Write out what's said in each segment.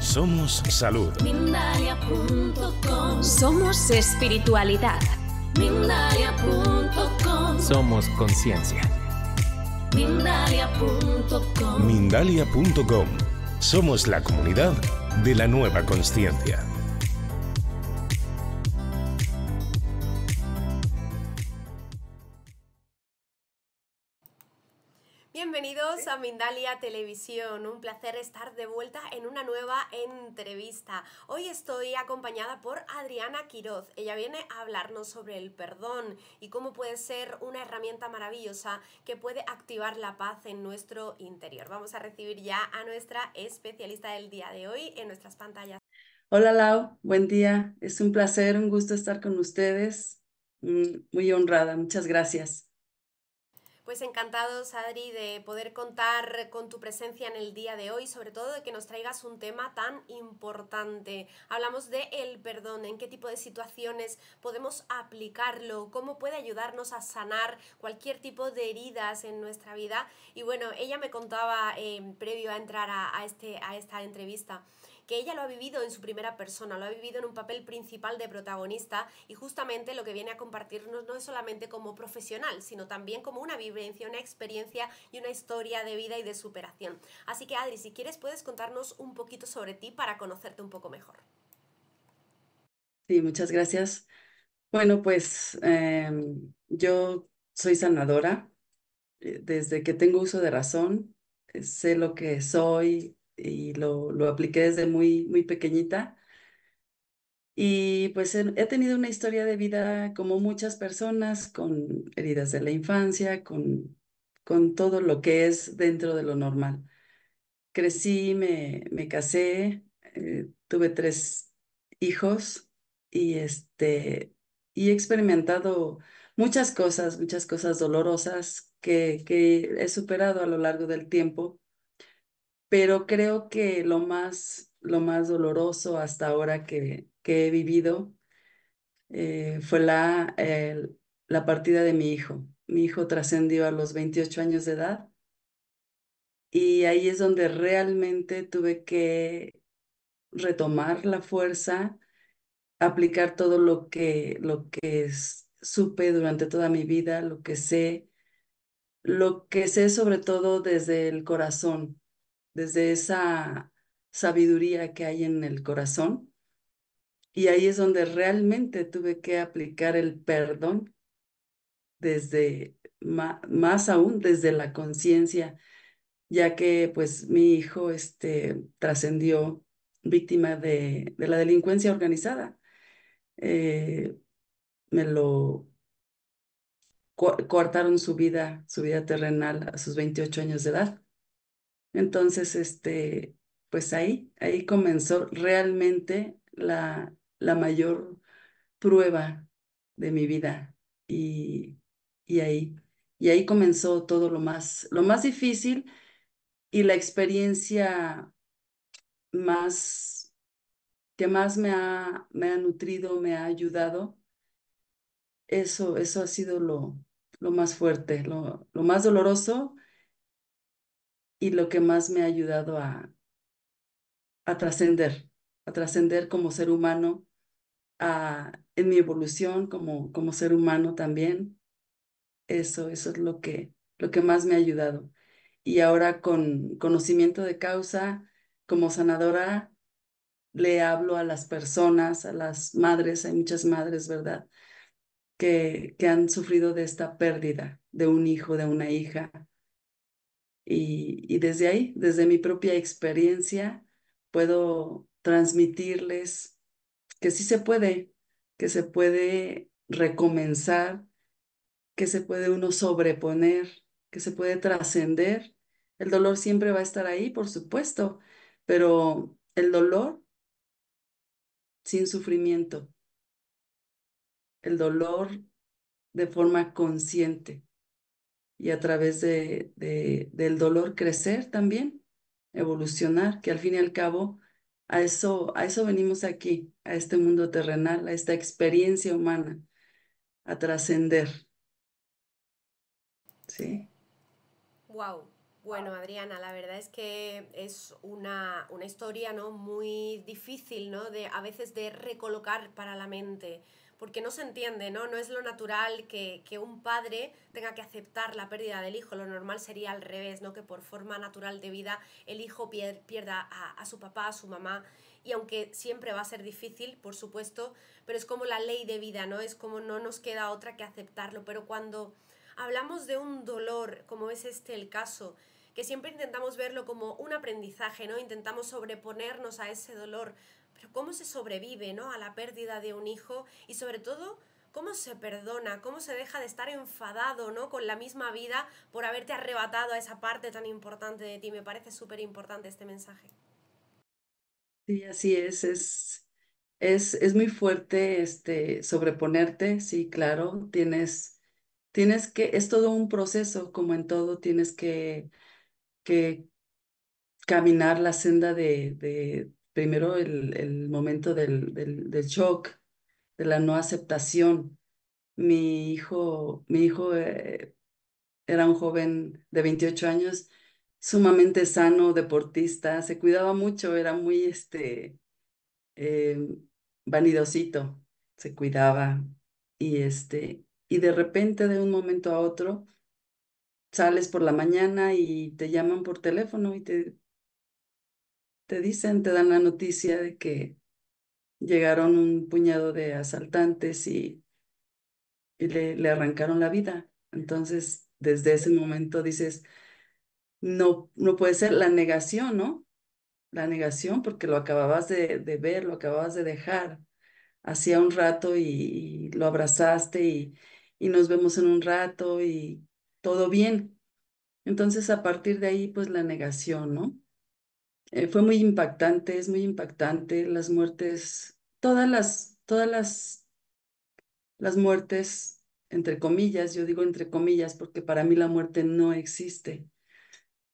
Somos salud. Somos espiritualidad. Somos conciencia. Mindalia.com. Somos la comunidad de la nueva conciencia. Mindalia Televisión. Un placer estar de vuelta en una nueva entrevista. Hoy estoy acompañada por Adriana Quiroz. Ella viene a hablarnos sobre el perdón y cómo puede ser una herramienta maravillosa que puede activar la paz en nuestro interior. Vamos a recibir ya a nuestra especialista del día de hoy en nuestras pantallas. Hola Lau, buen día. Es un placer, un gusto estar con ustedes. Mm, muy honrada, muchas gracias. Pues encantados, Adri, de poder contar con tu presencia en el día de hoy, sobre todo de que nos traigas un tema tan importante. Hablamos de el perdón, en qué tipo de situaciones podemos aplicarlo, cómo puede ayudarnos a sanar cualquier tipo de heridas en nuestra vida. Y bueno, ella me contaba eh, previo a entrar a, este, a esta entrevista que ella lo ha vivido en su primera persona, lo ha vivido en un papel principal de protagonista y justamente lo que viene a compartirnos no es solamente como profesional, sino también como una vivencia, una experiencia y una historia de vida y de superación. Así que Adri, si quieres puedes contarnos un poquito sobre ti para conocerte un poco mejor. Sí, muchas gracias. Bueno, pues em, yo soy sanadora. Eh, desde que tengo uso de razón, sé lo que soy, y lo, lo apliqué desde muy, muy pequeñita. Y pues he, tenido una historia de vida como muchas personas, con heridas de la infancia, con, todo lo que es dentro de lo normal. Crecí, me, casé, eh, tuve tres hijos y, este, he experimentado muchas cosas, muchas cosas dolorosas que he superado a lo largo del tiempo pero creo que lo más, lo más doloroso hasta ahora que, he vivido eh, fue la, la partida de mi hijo. Mi hijo trascendió a los 28 años de edad y ahí es donde realmente tuve que retomar la fuerza, aplicar todo lo que, lo que supe durante toda mi vida, lo que sé, lo que sé sobre todo desde el corazón, desde esa sabiduría que hay en el corazón. Y ahí es donde realmente tuve que aplicar el perdón desde más aún desde la conciencia, ya que pues mi hijo este, trascendió víctima de, la delincuencia organizada. Eh, me lo cortaron su vida, su vida terrenal a sus 28 años de edad. Entonces, este, pues ahí, ahí comenzó realmente la, la mayor prueba de mi vida. Y, y ahí, y ahí comenzó todo lo más, lo más difícil y la experiencia más que más me ha, me ha nutrido, me ha ayudado. Eso, eso ha sido lo, lo más fuerte, lo, lo más doloroso, y lo que más me ha ayudado a, a trascender, a trascender como ser humano, en mi evolución como, como ser humano también. Eso, eso es lo que, lo que más me ha ayudado. Y ahora con conocimiento de causa, como sanadora, le hablo a las personas, a las madres, hay muchas madres, ¿verdad? Que, que han sufrido de esta pérdida de un hijo, de una hija, y, desde ahí, desde mi propia experiencia, puedo transmitirles que sí se puede, que se puede recomenzar, que se puede uno sobreponer, que se puede trascender. El dolor siempre va a estar ahí, por supuesto, pero el dolor sin sufrimiento, el dolor de forma consciente, y a través del dolor crecer también, evolucionar, que al fin y al cabo a eso, a eso venimos aquí, a este mundo terrenal, a esta experiencia humana, a trascender. Sí. Wow. Bueno, Adriana, la verdad es que es una, una historia ¿no? muy difícil, ¿no? De a veces de recolocar para la mente porque no se entiende, ¿no? No es lo natural que, un padre tenga que aceptar la pérdida del hijo, lo normal sería al revés, ¿no? Que por forma natural de vida el hijo pierda a, a su papá, a su mamá, y aunque siempre va a ser difícil, por supuesto, pero es como la ley de vida, ¿no? Es como no nos queda otra que aceptarlo, pero cuando hablamos de un dolor, como es este el caso, que siempre intentamos verlo como un aprendizaje, ¿no? Intentamos sobreponernos a ese dolor cómo se sobrevive ¿no? a la pérdida de un hijo y sobre todo cómo se perdona, cómo se deja de estar enfadado ¿no? con la misma vida por haberte arrebatado a esa parte tan importante de ti. Me parece súper importante este mensaje. Sí, así es. es. Es, es, muy fuerte este, sobreponerte, sí, claro, tienes, tienes que, es todo un proceso, como en todo, tienes que, que caminar la senda de, primero el, momento del, del, shock, de la no aceptación. Mi hijo, mi hijo eh, era un joven de 28 años, sumamente sano, deportista, se cuidaba mucho, era muy este, eh, vanidosito, se cuidaba. Y, este, y de repente, de un momento a otro, sales por la mañana y te llaman por teléfono y te te dicen, te dan la noticia de que llegaron un puñado de asaltantes y, le, arrancaron la vida. Entonces, desde ese momento dices, no, no puede ser la negación, ¿no? La negación porque lo acababas de, ver, lo acababas de dejar hacía un rato y, lo abrazaste y, nos vemos en un rato y todo bien. Entonces, a partir de ahí, pues la negación, ¿no? Eh, fue muy impactante, es muy impactante las muertes, todas las, todas las, las muertes, entre comillas, yo digo entre comillas porque para mí la muerte no existe.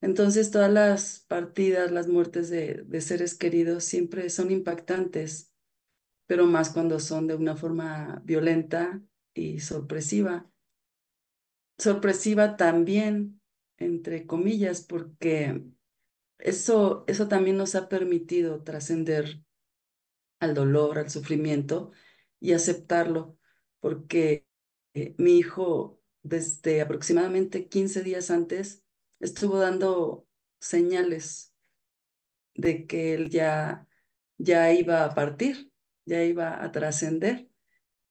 Entonces todas las partidas, las muertes de, de seres queridos siempre son impactantes, pero más cuando son de una forma violenta y sorpresiva. Sorpresiva también, entre comillas, porque eso, eso también nos ha permitido trascender al dolor, al sufrimiento y aceptarlo, porque eh, mi hijo desde aproximadamente 15 días antes estuvo dando señales de que él ya, ya iba a partir, ya iba a trascender.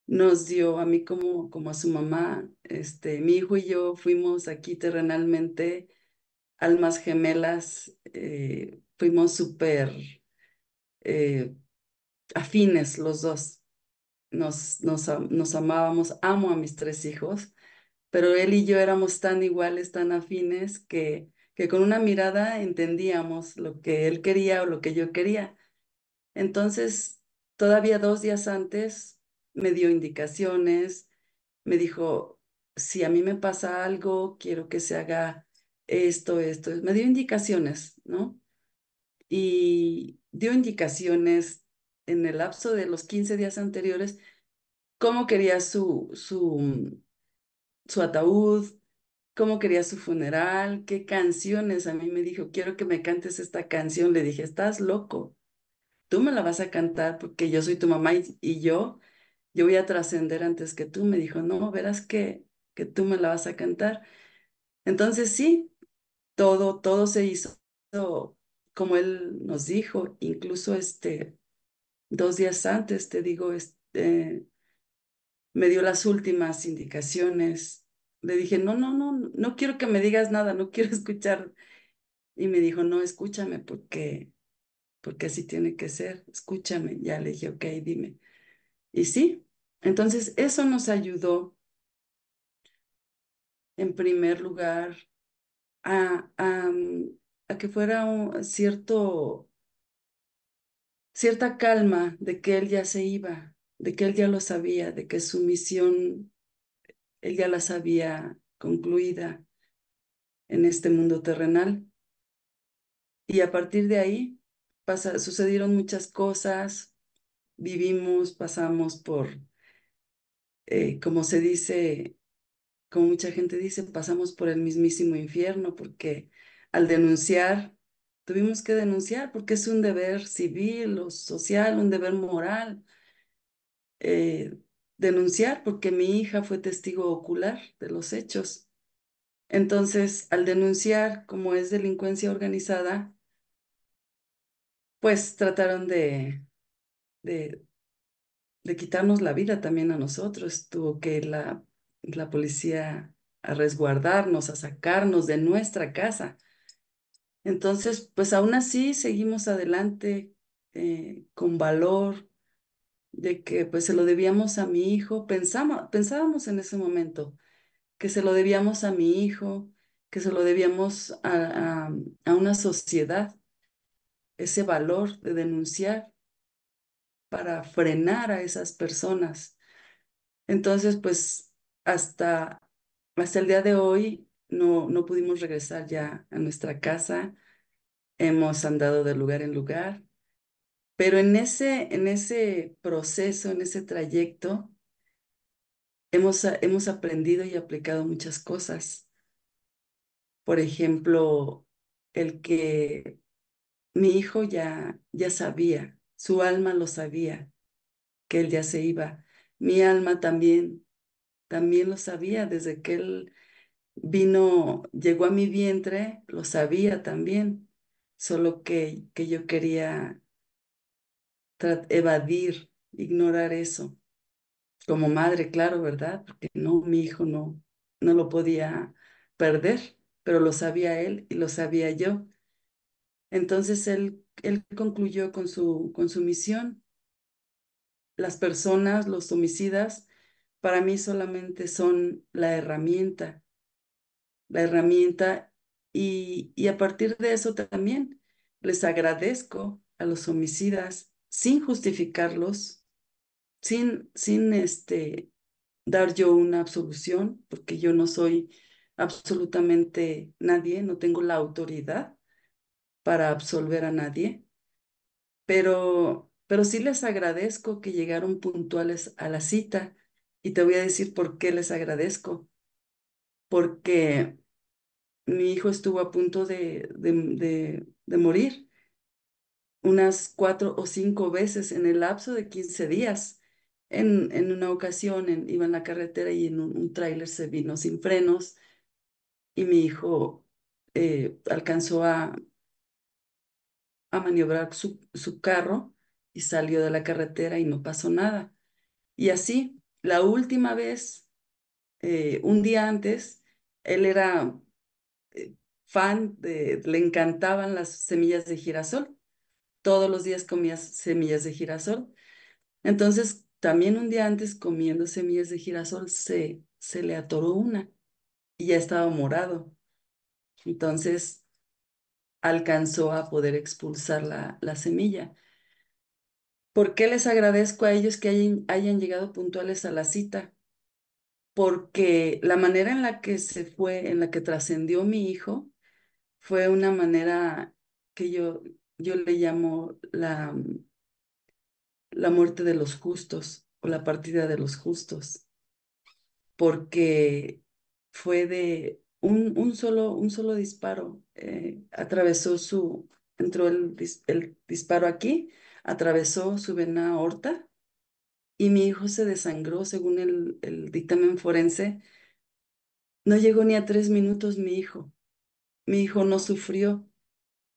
Nos dio a mí como, como a su mamá, este, mi hijo y yo fuimos aquí terrenalmente almas gemelas eh, fuimos súper eh, afines los dos. Nos, nos, nos amábamos, amo a mis tres hijos, pero él y yo éramos tan iguales, tan afines, que, que con una mirada entendíamos lo que él quería o lo que yo quería. Entonces, todavía dos días antes me dio indicaciones, me dijo, si a mí me pasa algo, quiero que se haga esto, esto, me dio indicaciones, ¿no? Y dio indicaciones en el lapso de los 15 días anteriores cómo quería su, su, su ataúd, cómo quería su funeral, qué canciones. A mí me dijo, quiero que me cantes esta canción. Le dije, estás loco, tú me la vas a cantar porque yo soy tu mamá y, yo, yo voy a trascender antes que tú. Me dijo, no, verás que, que tú me la vas a cantar. Entonces sí, todo, todo se hizo como él nos dijo, incluso este, dos días antes, te digo, este, me dio las últimas indicaciones. Le dije, no, no, no, no quiero que me digas nada, no quiero escuchar. Y me dijo, no, escúchame porque, porque así tiene que ser, escúchame. Ya le dije, ok, dime. Y sí, entonces eso nos ayudó en primer lugar Mm, a, que fuera un cierto, cierta calma de que él ya se iba, de que él ya lo sabía, de que su misión, él ya la sabía concluida en este mundo terrenal. Y a partir de ahí sucedieron muchas cosas, vivimos, pasamos por, eh, como se dice, como mucha gente dice, pasamos por el mismísimo infierno porque al denunciar, tuvimos que denunciar porque es un deber civil o social, un deber moral. Eh, denunciar porque mi hija fue testigo ocular de los hechos. Entonces, al denunciar como es delincuencia organizada, pues trataron de, de, de quitarnos la vida también a nosotros. Tuvo que la la policía a resguardarnos, a sacarnos de nuestra casa. Entonces, pues aún así seguimos adelante eh, con valor de que pues se lo debíamos a mi hijo, pensábamos en ese momento que se lo debíamos a mi hijo, que se lo debíamos a, a una sociedad, ese valor de denunciar para frenar a esas personas. Entonces, pues hasta, hasta el día de hoy no, no pudimos regresar ya a nuestra casa. Hemos andado de lugar en lugar, pero en ese, en ese proceso, en ese trayecto, hemos, hemos aprendido y aplicado muchas cosas. Por ejemplo, el que mi hijo ya, ya sabía, su alma lo sabía, que él ya se iba. Mi alma también también lo sabía desde que él vino, llegó a mi vientre, lo sabía también, solo que, yo quería evadir, ignorar eso. Como madre, claro, ¿verdad? Porque no, mi hijo no, no lo podía perder, pero lo sabía él y lo sabía yo. Entonces él, él concluyó con su, con su misión. Las personas, los homicidas, para mí solamente son la herramienta, la herramienta y, a partir de eso también les agradezco a los homicidas sin justificarlos, sin, sin este, dar yo una absolución, porque yo no soy absolutamente nadie, no tengo la autoridad para absolver a nadie, pero, pero sí les agradezco que llegaron puntuales a la cita, y te voy a decir por qué les agradezco. Porque mi hijo estuvo a punto de, de, morir unas cuatro o cinco veces en el lapso de 15 días. En, en una ocasión iba en la carretera y en un, un tráiler se vino sin frenos y mi hijo eh, alcanzó a, a maniobrar su, su carro y salió de la carretera y no pasó nada. Y así, la última vez, eh, un día antes, él era eh, fan, le encantaban las semillas de girasol. Todos los días comía semillas de girasol. Entonces, también un día antes comiendo semillas de girasol, se, se le atoró una y ya estaba morado. Entonces, alcanzó a poder expulsar la semilla. ¿Por qué les agradezco a ellos que hayan, llegado puntuales a la cita? Porque la manera en la que se fue, en la que trascendió mi hijo, fue una manera que yo, yo le llamo la, la muerte de los justos o la partida de los justos, porque fue de un, solo, un solo disparo, eh, atravesó su, entró el disparo aquí atravesó su vena aorta y mi hijo se desangró según el, dictamen forense. No llegó ni a tres minutos mi hijo. Mi hijo no sufrió.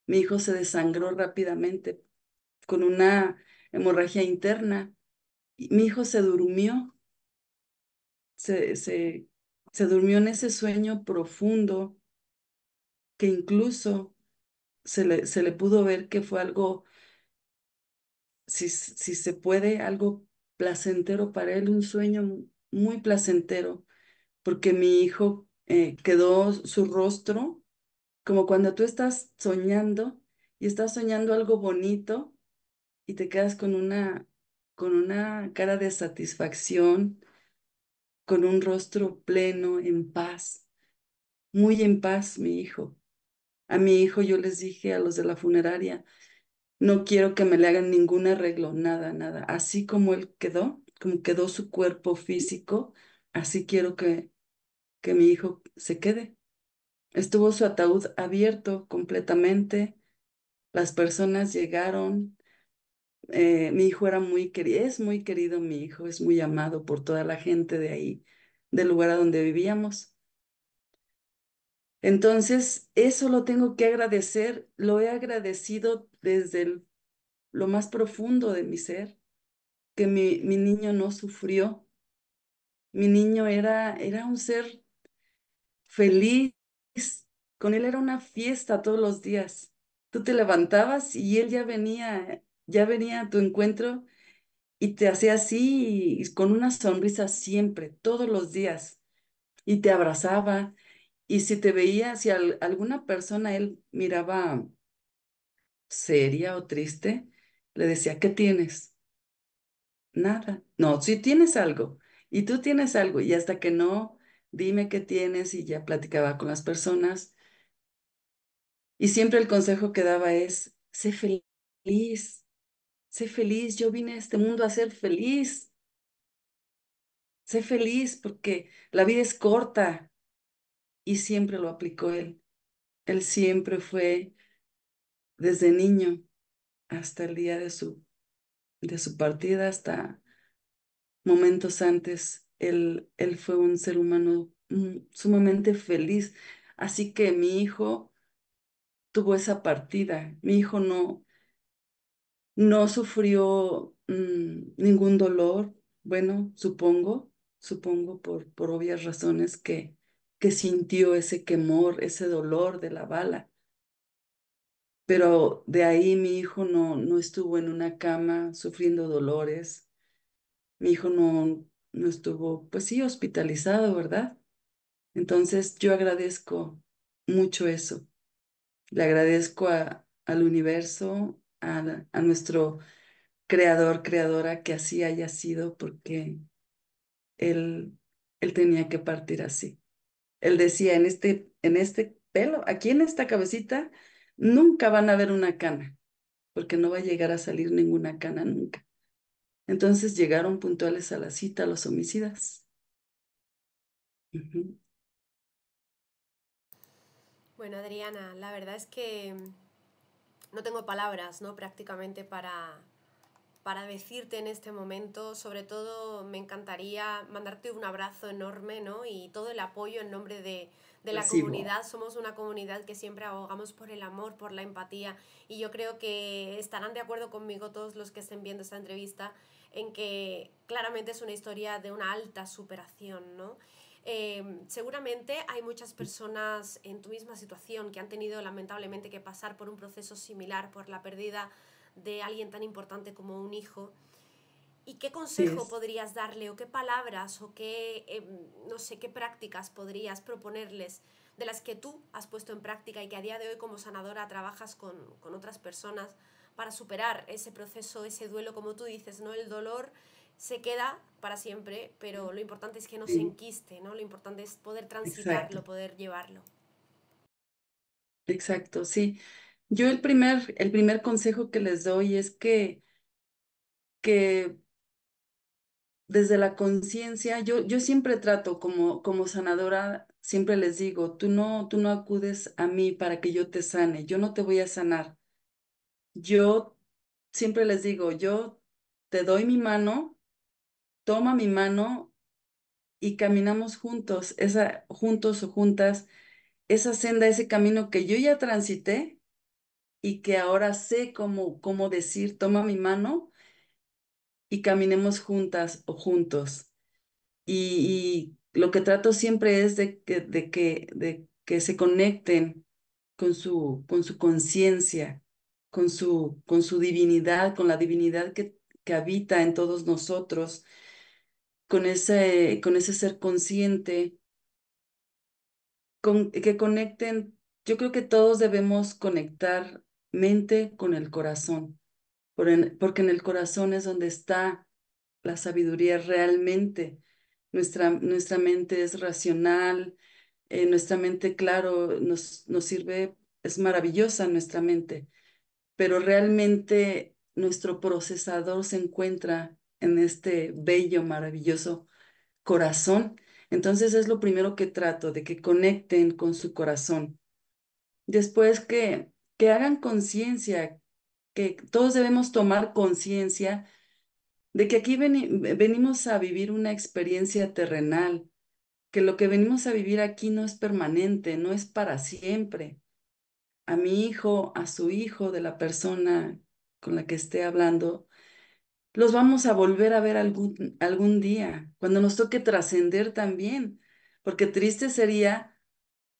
Mi hijo se desangró rápidamente con una hemorragia interna. Mi hijo se durmió. Se, se, durmió en ese sueño profundo que incluso se le, se le pudo ver que fue algo si, se puede, algo placentero para él, un sueño muy placentero, porque mi hijo eh, quedó su rostro como cuando tú estás soñando y estás soñando algo bonito y te quedas con una, con una cara de satisfacción, con un rostro pleno, en paz, muy en paz mi hijo. A mi hijo yo les dije a los de la funeraria, no quiero que me le hagan ningún arreglo, nada, nada. Así como él quedó, como quedó su cuerpo físico, así quiero que, que mi hijo se quede. Estuvo su ataúd abierto completamente, las personas llegaron, eh, mi hijo era muy querido, es muy querido mi hijo, es muy amado por toda la gente de ahí, del lugar a donde vivíamos. Entonces, eso lo tengo que agradecer, lo he agradecido desde lo más profundo de mi ser, que mi, mi niño no sufrió. Mi niño era, era un ser feliz, con él era una fiesta todos los días. Tú te levantabas y él ya venía, ya venía a tu encuentro y te hacía así y con una sonrisa siempre, todos los días. Y te abrazaba y si te veía, si alguna persona él miraba seria o triste, le decía, ¿qué tienes? Nada. No, si tienes algo y tú tienes algo y hasta que no, dime qué tienes y ya platicaba con las personas. Y siempre el consejo que daba es, sé feliz, sé feliz, yo vine a este mundo a ser feliz. Sé feliz porque la vida es corta, y siempre lo aplicó él. Él siempre fue, desde niño hasta el día de su, de su partida, hasta momentos antes, él, él fue un ser humano mm, sumamente feliz. Así que mi hijo tuvo esa partida. Mi hijo no, no sufrió mm, ningún dolor, bueno, supongo, supongo por, por obvias razones que, que sintió ese quemor, ese dolor de la bala. Pero de ahí mi hijo no, no estuvo en una cama sufriendo dolores. Mi hijo no, no estuvo, pues sí, hospitalizado, ¿verdad? Entonces yo agradezco mucho eso. Le agradezco al universo, a, a nuestro creador, creadora, que así haya sido, porque él, él tenía que partir así. Él decía, en este, en este pelo, aquí en esta cabecita, nunca van a ver una cana, porque no va a llegar a salir ninguna cana nunca. Entonces llegaron puntuales a la cita los homicidas. Bueno, Adriana, la verdad es que mm, no tengo palabras, ¿no? Prácticamente para, para decirte en este momento. Sobre todo me encantaría mandarte un abrazo enorme, ¿no? Y todo el apoyo en nombre de, la comunidad. Somos una comunidad que siempre abogamos por el amor, por la empatía. Y yo creo que estarán de acuerdo conmigo todos los que estén viendo esta entrevista en que claramente es una historia de una alta superación, ¿no? Em, seguramente hay muchas personas en tu misma situación que han tenido lamentablemente que pasar por un proceso similar, por la pérdida de alguien tan importante como un hijo. ¿Y qué consejo podrías darle o qué palabras o qué, em, no sé, qué prácticas podrías proponerles de las que tú has puesto en práctica y que a día de hoy como sanadora trabajas con, otras personas para superar ese proceso, ese duelo, como tú dices, ¿no? El dolor se queda para siempre, pero lo importante es que no se enquiste, ¿no? Lo importante es poder transitarlo, poder llevarlo. Exacto, sí. Yo el primer, el primer consejo que les doy es que, que desde la conciencia, yo, yo siempre trato como, como sanadora, siempre les digo, tú no, tú no acudes a mí para que yo te sane, yo no te voy a sanar. Yo siempre les digo, yo te doy mi mano, toma mi mano y caminamos juntos, esa, juntos o juntas, esa senda, ese camino que yo ya transité, y que ahora sé cómo, cómo decir, toma mi mano y caminemos juntas o juntos. Y, lo que trato siempre es de que, de que, de que se conecten con su su conciencia, con su, con su divinidad, con la divinidad que, habita en todos nosotros, con ese, con ese ser consciente, con, que conecten. Yo creo que todos debemos conectar mente con el corazón, porque en el corazón es donde está la sabiduría realmente. Nuestra, nuestra mente es racional, eh, nuestra mente, claro, nos, nos sirve, es maravillosa nuestra mente, pero realmente nuestro procesador se encuentra en este bello, maravilloso corazón. Entonces es lo primero que trato, de que conecten con su corazón. Después que que hagan conciencia, que todos debemos tomar conciencia de que aquí venimos a vivir una experiencia terrenal, que lo que venimos a vivir aquí no es permanente, no es para siempre. A mi hijo, a su hijo, de la persona con la que esté hablando, los vamos a volver a ver algún, algún día, cuando nos toque trascender también, porque triste sería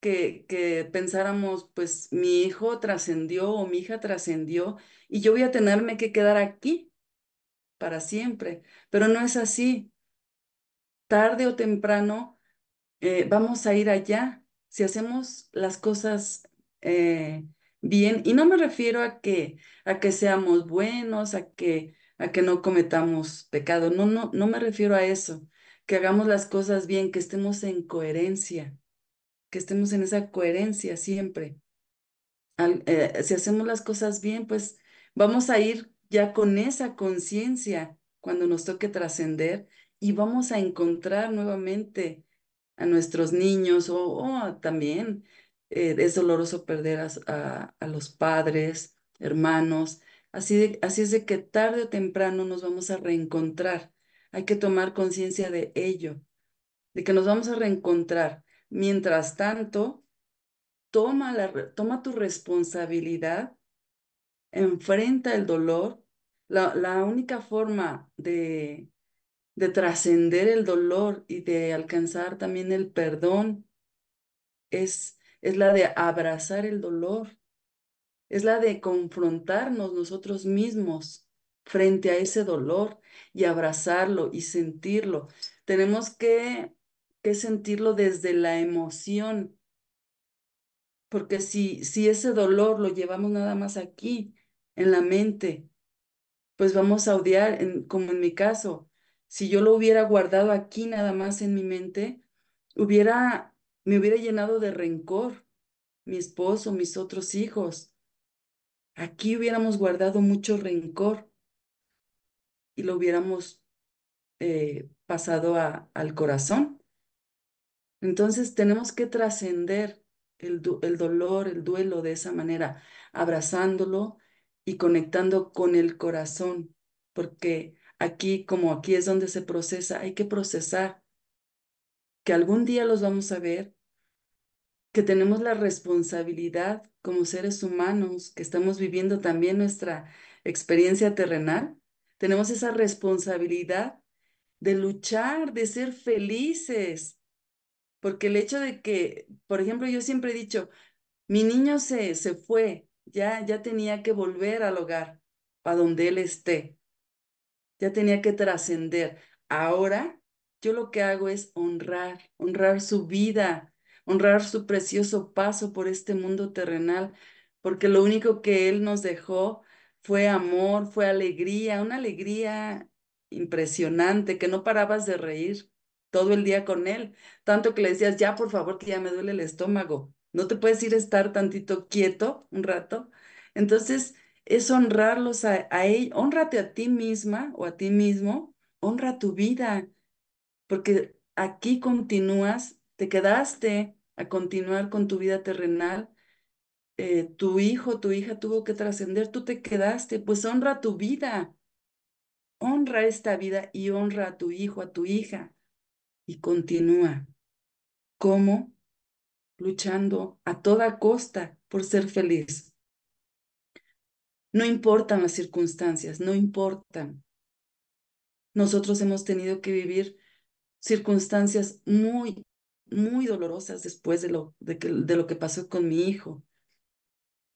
que, pensáramos, pues mi hijo trascendió o mi hija trascendió y yo voy a tenerme que quedar aquí para siempre. Pero no es así. Tarde o temprano eh, vamos a ir allá si hacemos las cosas eh, bien. Y no me refiero a que, a que seamos buenos, a que, a que no cometamos pecado. No, no, no me refiero a eso. Que hagamos las cosas bien, que estemos en coherencia que estemos en esa coherencia siempre. Eh, si hacemos las cosas bien, pues vamos a ir ya con esa conciencia cuando nos toque trascender y vamos a encontrar nuevamente a nuestros niños o, también eh, es doloroso perder a, los padres, hermanos. Así, así es de que tarde o temprano nos vamos a reencontrar. Hay que tomar conciencia de ello, de que nos vamos a reencontrar. Mientras tanto, toma, la, toma tu responsabilidad, enfrenta el dolor. La, única forma de, de trascender el dolor y de alcanzar también el perdón es, es la de abrazar el dolor, es la de confrontarnos nosotros mismos frente a ese dolor y abrazarlo y sentirlo. Tenemos que sentirlo desde la emoción. Porque si, si ese dolor lo llevamos nada más aquí, en la mente, pues vamos a odiar, en, como en mi caso. Si yo lo hubiera guardado aquí nada más en mi mente, hubiera, me hubiera llenado de rencor mi esposo, mis otros hijos. Aquí hubiéramos guardado mucho rencor y lo hubiéramos eh, pasado al corazón. Entonces tenemos que trascender el, dolor, el duelo de esa manera, abrazándolo y conectando con el corazón, porque aquí como aquí es donde se procesa, hay que procesar que algún día los vamos a ver, que tenemos la responsabilidad como seres humanos, que estamos viviendo también nuestra experiencia terrenal, tenemos esa responsabilidad de luchar, de ser felices, porque el hecho de que, por ejemplo, yo siempre he dicho, mi niño se, fue, ya, ya tenía que volver al hogar, para donde él esté, ya tenía que trascender. Ahora yo lo que hago es honrar, honrar su vida, honrar su precioso paso por este mundo terrenal, porque lo único que él nos dejó fue amor, fue alegría, una alegría impresionante que no parabas de reír todo el día con él, tanto que le decías, ya por favor, que ya me duele el estómago, no te puedes ir a estar tantito quieto un rato. Entonces, es honrarlos a, a él, honrate a ti misma o a ti mismo, honra tu vida, porque aquí continúas, te quedaste a continuar con tu vida terrenal. Eh, tu hijo, tu hija tuvo que trascender, tú te quedaste, pues honra tu vida, honra esta vida y honra a tu hijo, a tu hija y continúa. como Luchando a toda costa por ser feliz. No importan las circunstancias, no importan. Nosotros hemos tenido que vivir circunstancias muy, muy dolorosas después de lo, que, lo que pasó con mi hijo.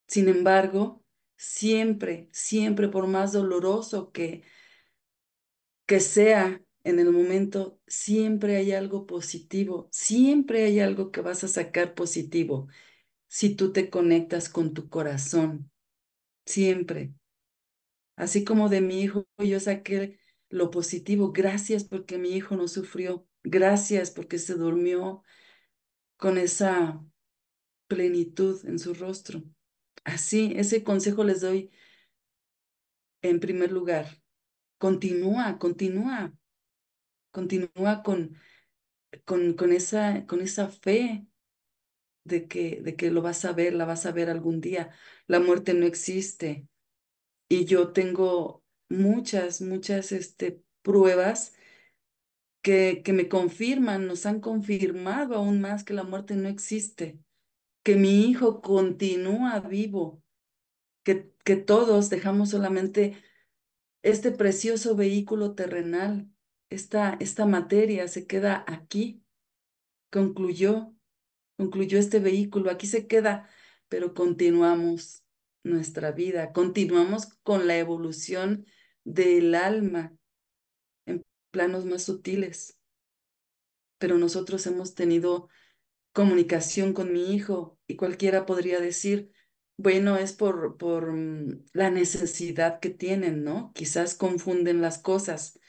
Sin embargo, siempre, siempre, por más doloroso que, que sea en el momento, siempre hay algo positivo, siempre hay algo que vas a sacar positivo si tú te conectas con tu corazón, siempre. Así como de mi hijo, yo saqué lo positivo, gracias porque mi hijo no sufrió, gracias porque se durmió con esa plenitud en su rostro. Así, ese consejo les doy en primer lugar. Continúa, continúa, continúa con, con, esa, con esa fe de que, de que lo vas a ver, la vas a ver algún día. La muerte no existe. Y yo tengo muchas, muchas este, pruebas que, que me confirman, nos han confirmado aún más que la muerte no existe, que mi hijo continúa vivo, que, que todos dejamos solamente este precioso vehículo terrenal esta, materia se queda aquí, concluyó, concluyó este vehículo, aquí se queda, pero continuamos nuestra vida, continuamos con la evolución del alma en planos más sutiles. Pero nosotros hemos tenido comunicación con mi hijo y cualquiera podría decir, bueno, es por, por mm, la necesidad que tienen, ¿no? Quizás confunden las cosas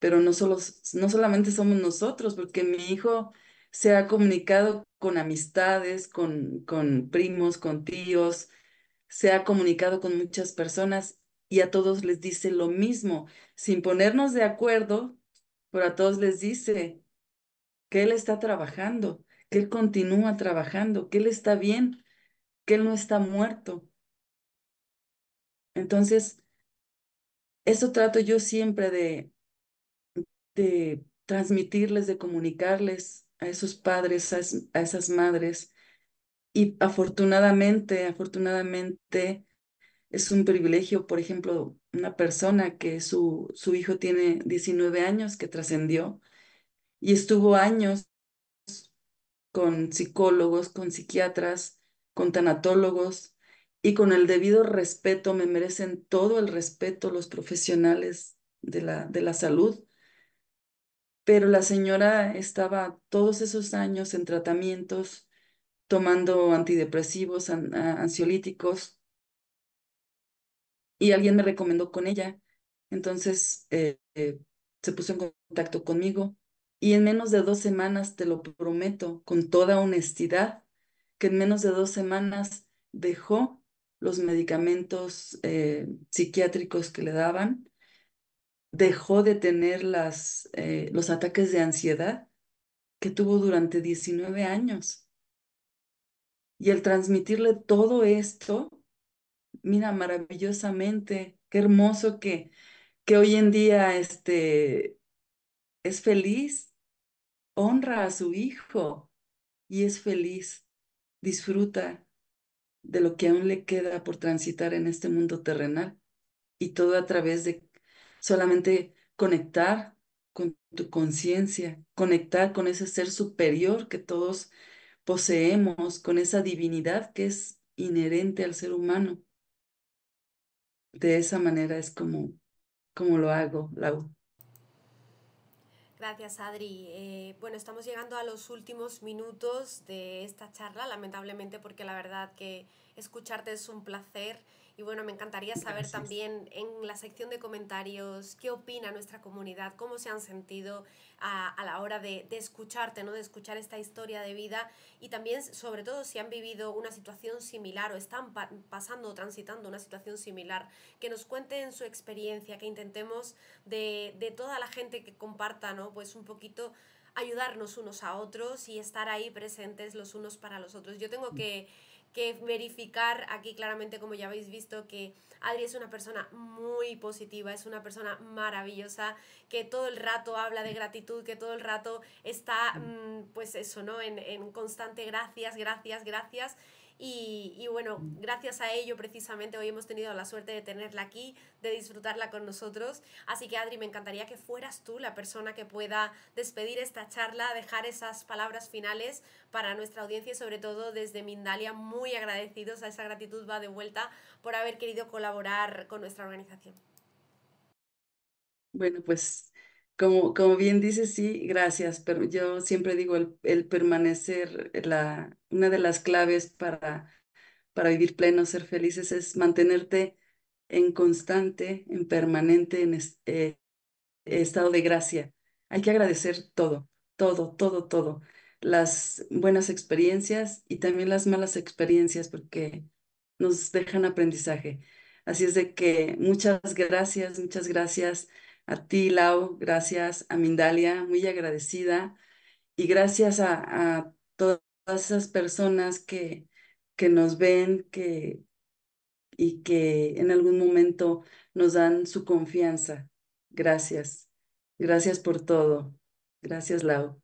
pero no, solo, no solamente somos nosotros, porque mi hijo se ha comunicado con amistades, con, con primos, con tíos, se ha comunicado con muchas personas y a todos les dice lo mismo, sin ponernos de acuerdo, pero a todos les dice que él está trabajando, que él continúa trabajando, que él está bien, que él no está muerto. Entonces, eso trato yo siempre de, de transmitirles, de comunicarles a esos padres, a, esas madres. Y afortunadamente, afortunadamente, es un privilegio, por ejemplo, una persona que su, su hijo tiene 19 años, que trascendió y estuvo años con psicólogos, con psiquiatras, con tanatólogos y con el debido respeto, me merecen todo el respeto los profesionales de la, de la salud, pero la señora estaba todos esos años en tratamientos, tomando antidepresivos, ansiolíticos, y alguien me recomendó con ella. Entonces eh, eh, se puso en contacto conmigo y en menos de dos semanas, te lo prometo, con toda honestidad, que en menos de dos semanas dejó los medicamentos eh, psiquiátricos que le daban dejó de tener las, eh, los ataques de ansiedad que tuvo durante 19 años. Y al transmitirle todo esto, mira, maravillosamente, qué hermoso que, que hoy en día este, es feliz, honra a su hijo y es feliz, disfruta de lo que aún le queda por transitar en este mundo terrenal y todo a través de solamente conectar con tu conciencia, conectar con ese ser superior que todos poseemos, con esa divinidad que es inherente al ser humano. De esa manera es como, como lo hago, Lau. Gracias, Adri. Eh, bueno, estamos llegando a los últimos minutos de esta charla, lamentablemente, porque la verdad que escucharte es un placer. Y bueno, me encantaría saber también en la sección de comentarios qué opina nuestra comunidad, cómo se han sentido a, la hora de, escucharte, ¿no? de escuchar esta historia de vida y también sobre todo si han vivido una situación similar o están pasando o transitando una situación similar, que nos cuenten su experiencia, que intentemos de, de toda la gente que comparta ¿no? pues un poquito ayudarnos unos a otros y estar ahí presentes los unos para los otros. Yo tengo mm. que que verificar aquí claramente, como ya habéis visto, que Adri es una persona muy positiva, es una persona maravillosa, que todo el rato habla de gratitud, que todo el rato está, mm. Mm, pues eso, ¿no? En, en constante gracias, gracias, gracias. Y, bueno, gracias a ello precisamente hoy hemos tenido la suerte de tenerla aquí, de disfrutarla con nosotros. Así que Adri, me encantaría que fueras tú la persona que pueda despedir esta charla, dejar esas palabras finales para nuestra audiencia y sobre todo desde Mindalia muy agradecidos, a esa gratitud va de vuelta por haber querido colaborar con nuestra organización. Bueno, pues como, bien dices, sí, gracias, pero yo siempre digo el, permanecer, eh, una de las claves para, para vivir pleno, ser felices, es mantenerte en constante, en permanente, en eh, estado de gracia. Hay que agradecer todo, todo, todo, todo. Las buenas experiencias y también las malas experiencias, porque nos dejan aprendizaje. Así es de que muchas gracias, muchas gracias a ti, Lau, gracias a Mindalia, muy agradecida. Y gracias a, todas esas personas que, que nos ven que, y que en algún momento nos dan su confianza. Gracias. Gracias por todo. Gracias, Lau.